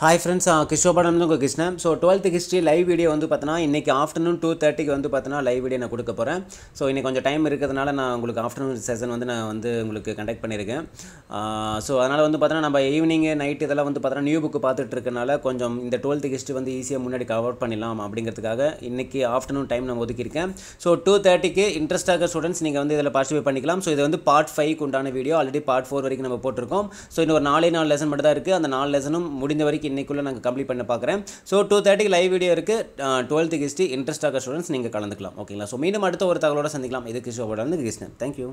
hi friends கிஷோபடம் உங்கள் Krishna so twelfth history live video வந்து பார்த்தோன்னா இன்றைக்கி ஆஃப்டர்நூன் டூ தேர்ட்டிக்கு வந்து பார்த்தோன்னா லைவ் வீடியோ நான் கொடுக்க போகிறேன் ஸோ இன்றைக்கி கொஞ்சம் டைம் இருக்கிறதுனால நான் உங்களுக்கு ஆஃப்டர்நூன் செஷன் வந்து நான் வந்து உங்களுக்கு கண்டக்ட் பண்ணியிருக்கேன் ஸோ அதனால் வந்து பார்த்தோன்னா நம்ம ஈவினிங் நைட் இதெல்லாம் வந்து பார்த்தோன்னா நியூ புக்கு பார்த்துட்டு இருக்கனால கொஞ்சம் இந்த டுவெல்த்து ஹிஸ்ட்ரி வந்து ஈஸியாக முன்னாடி கவர் பண்ணிடலாம் அப்படிங்கிறதுக்காக இன்றைக்கி ஆஃப்டர்நூன் டைம் நான் ஒதுக்கியிருக்கேன் ஸோ டூ தேர்ட்டிக்கு இன்ட்ரெஸ்டாக இருக்க ஸ்டூடெண்ட்ஸ் நீங்கள் வந்து இதில் பார்ட்டிசிபேட் பண்ணிக்கலாம் ஸோ இது வந்து பார்ட் ஃபைவ் உண்டான வீடியோ ஆல்ரெடி பார்ட் ஃபோர் வரைக்கும் நம்ம போட்டிருக்கோம் ஸோ இன்னும் ஒரு நாலே நாலு லெசன் மட்டும் தான் இருக்குது அந்த நாலு லெசனும் முடிஞ்ச வரைக்கும் தேர்ட்டிக்கு இன்றைக்குள்ளே நாங்கள் கம்ப்ளீட் பண்ண பார்க்குறேன் ஸோ டூ தேர்ட்டிக்கு லைவ் வீடியோ இருக்குது டுவெல்த்து ஹிஸ்ட்ரி இன்ட்ரெஸ்ட் ஆக ஸ்டூடெண்ட்ஸ் நீங்கள் கலந்துக்கலாம் ஓகேங்களா ஸோ மீண்டும் அடுத்த ஒரு தகவலோட சந்திக்கலாம் இது கிஷோட வந்து கிருஷ்ணன் தேங்க்யூ